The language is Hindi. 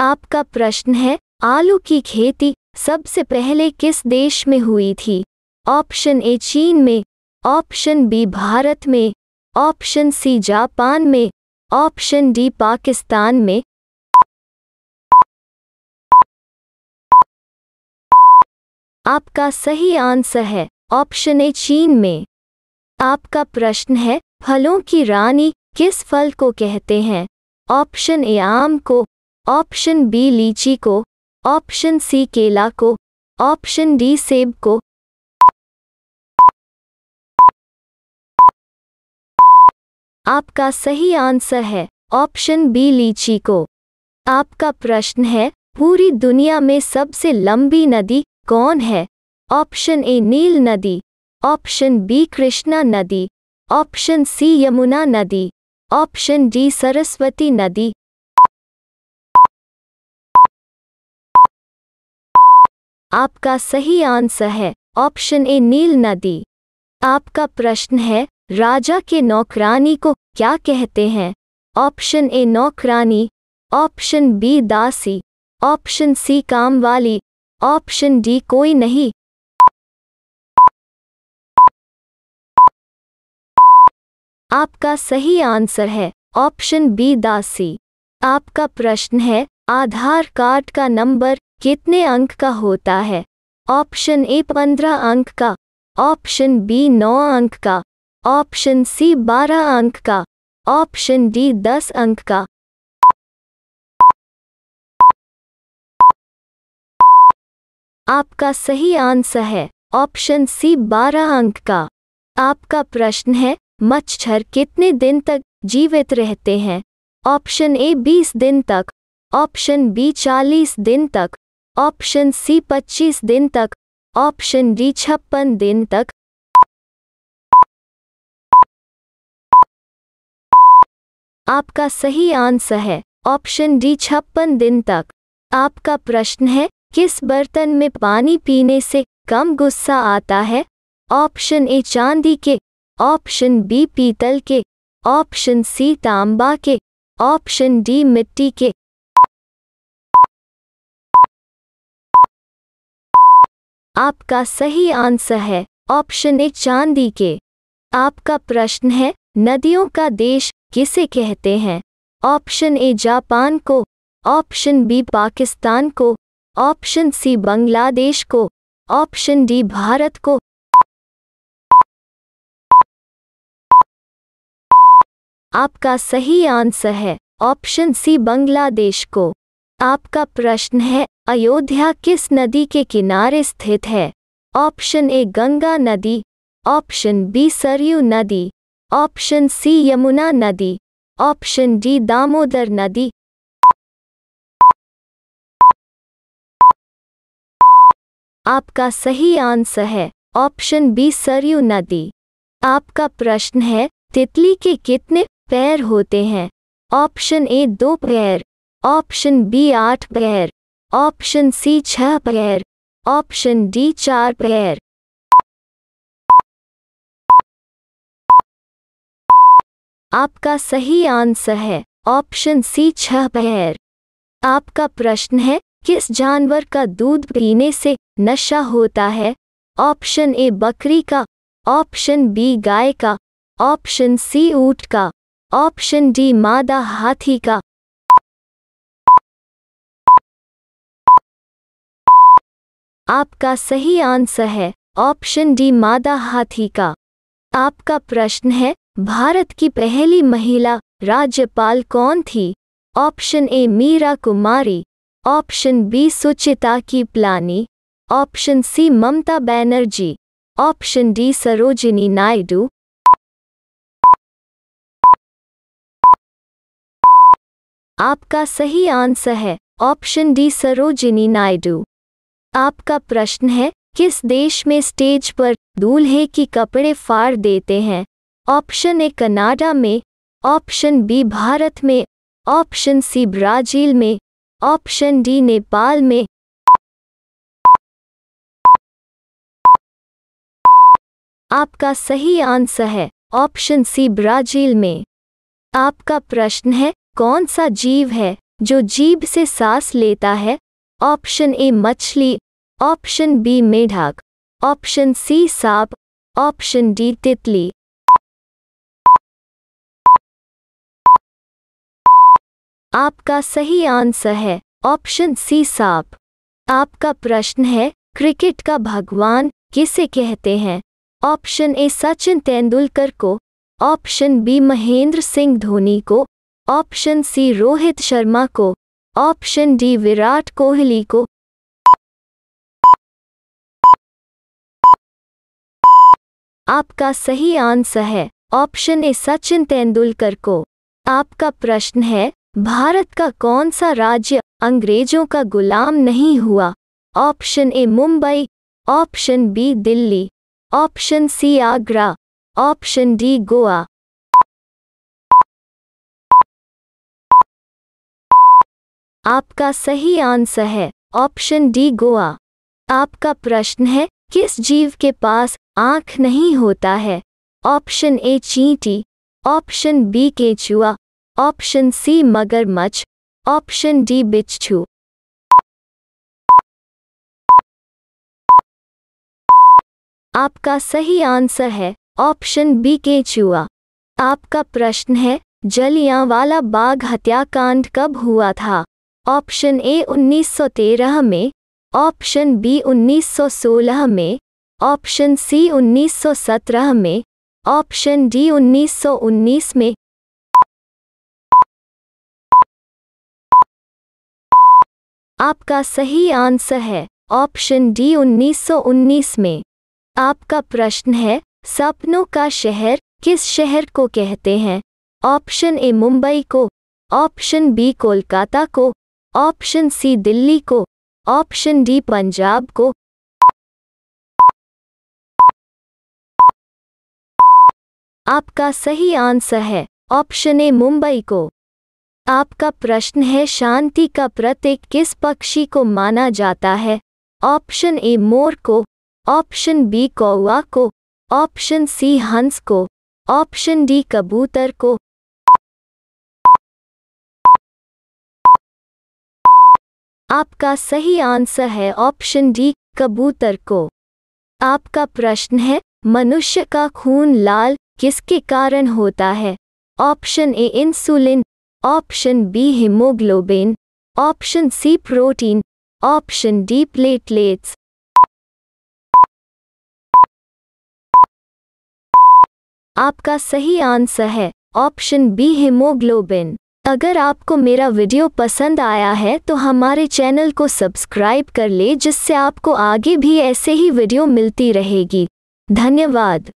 आपका प्रश्न है आलू की खेती सबसे पहले किस देश में हुई थी ऑप्शन ए चीन में ऑप्शन बी भारत में ऑप्शन सी जापान में ऑप्शन डी पाकिस्तान में आपका सही आंसर है ऑप्शन ए चीन में आपका प्रश्न है फलों की रानी किस फल को कहते हैं ऑप्शन ए आम को ऑप्शन बी लीची को ऑप्शन सी केला को ऑप्शन डी सेब को आपका सही आंसर है ऑप्शन बी लीची को आपका प्रश्न है पूरी दुनिया में सबसे लंबी नदी कौन है ऑप्शन ए नील नदी ऑप्शन बी कृष्णा नदी ऑप्शन सी यमुना नदी ऑप्शन डी सरस्वती नदी आपका सही आंसर है ऑप्शन ए नील नदी आपका प्रश्न है राजा के नौकरानी को क्या कहते हैं ऑप्शन ए नौकरानी ऑप्शन बी दासी ऑप्शन सी काम वाली ऑप्शन डी कोई नहीं आपका सही आंसर है ऑप्शन बी दासी आपका प्रश्न है आधार कार्ड का नंबर कितने अंक का होता है ऑप्शन ए पंद्रह अंक का ऑप्शन बी नौ अंक का ऑप्शन सी बारह अंक का ऑप्शन डी दस अंक का आपका सही आंसर है ऑप्शन सी बारह अंक का आपका प्रश्न है मच्छर कितने दिन तक जीवित रहते हैं ऑप्शन ए बीस दिन तक ऑप्शन बी चालीस दिन तक ऑप्शन सी पच्चीस दिन तक ऑप्शन डी छप्पन दिन तक आपका सही आंसर है ऑप्शन डी छप्पन दिन तक आपका प्रश्न है किस बर्तन में पानी पीने से कम गुस्सा आता है ऑप्शन ए चांदी के ऑप्शन बी पीतल के ऑप्शन सी तांबा के ऑप्शन डी मिट्टी के आपका सही आंसर है ऑप्शन ए चांदी के आपका प्रश्न है नदियों का देश किसे कहते हैं ऑप्शन ए जापान को ऑप्शन बी पाकिस्तान को ऑप्शन सी बांग्लादेश को ऑप्शन डी भारत को आपका सही आंसर है ऑप्शन सी बांग्लादेश को आपका प्रश्न है अयोध्या किस नदी के किनारे स्थित है ऑप्शन ए गंगा नदी ऑप्शन बी सरयू नदी ऑप्शन सी यमुना नदी ऑप्शन डी दामोदर नदी आपका सही आंसर है ऑप्शन बी सरयू नदी आपका प्रश्न है तितली के कितने पैर होते हैं ऑप्शन ए दो पैर ऑप्शन बी आठ पैर ऑप्शन सी छह पैर ऑप्शन डी चार पैर आपका सही आंसर है ऑप्शन सी छह पैर आपका प्रश्न है किस जानवर का दूध पीने से नशा होता है ऑप्शन ए बकरी का ऑप्शन बी गाय का ऑप्शन सी ऊट का ऑप्शन डी मादा हाथी का आपका सही आंसर है ऑप्शन डी मादा हाथी का आपका प्रश्न है भारत की पहली महिला राज्यपाल कौन थी option A Meera Kumari option B Sucheta की प्लानी option C Mamata Banerjee option D Sarojini Naidu आपका सही आंसर है ऑप्शन डी सरोजिनी नायडू आपका प्रश्न है किस देश में स्टेज पर दूल्हे की कपड़े फाड़ देते हैं ऑप्शन ए कनाडा में ऑप्शन बी भारत में ऑप्शन सी ब्राजील में ऑप्शन डी नेपाल में आपका सही आंसर है ऑप्शन सी ब्राजील में आपका प्रश्न है कौन सा जीव है जो जीभ से सांस लेता है ऑप्शन ए मछली ऑप्शन बी मेढक ऑप्शन सी सांप ऑप्शन डी तितली आपका सही आंसर है ऑप्शन सी सांप आपका प्रश्न है क्रिकेट का भगवान किसे कहते हैं ऑप्शन ए सचिन तेंदुलकर को ऑप्शन बी महेंद्र सिंह धोनी को ऑप्शन सी रोहित शर्मा को ऑप्शन डी विराट कोहली को आपका सही आंसर है ऑप्शन ए सचिन तेंदुलकर को आपका प्रश्न है भारत का कौन सा राज्य अंग्रेजों का गुलाम नहीं हुआ option A Mumbai option B Delhi option C Agra option D Goa आपका सही आंसर है ऑप्शन डी गोवा आपका प्रश्न है किस जीव के पास आंख नहीं होता है ऑप्शन ए चींटी ऑप्शन बी केचुआ ऑप्शन सी मगरमच्छ ऑप्शन डी बिच्छू आपका सही आंसर है ऑप्शन बी केचुआ आपका प्रश्न है जलियांवाला बाग हत्याकांड कब हुआ था ऑप्शन ए 1913 में ऑप्शन बी 1916 में ऑप्शन सी 1917 में ऑप्शन डी 1919 में आपका सही आंसर है ऑप्शन डी 1919 में आपका प्रश्न है सपनों का शहर किस शहर को कहते हैं ऑप्शन ए मुंबई को ऑप्शन बी कोलकाता को ऑप्शन सी दिल्ली को ऑप्शन डी पंजाब को आपका सही आंसर है ऑप्शन ए मुंबई को आपका प्रश्न है शांति का प्रतीक किस पक्षी को माना जाता है ऑप्शन ए मोर को ऑप्शन बी कौवा को ऑप्शन सी हंस को ऑप्शन डी कबूतर को आपका सही आंसर है ऑप्शन डी कबूतर को आपका प्रश्न है मनुष्य का खून लाल किसके कारण होता है option A insulin option B haemoglobin option C protein option D platelets आपका सही आंसर है ऑप्शन बी हिमोग्लोबिन अगर आपको मेरा वीडियो पसंद आया है तो हमारे चैनल को सब्सक्राइब कर ले जिससे आपको आगे भी ऐसे ही वीडियो मिलती रहेगी धन्यवाद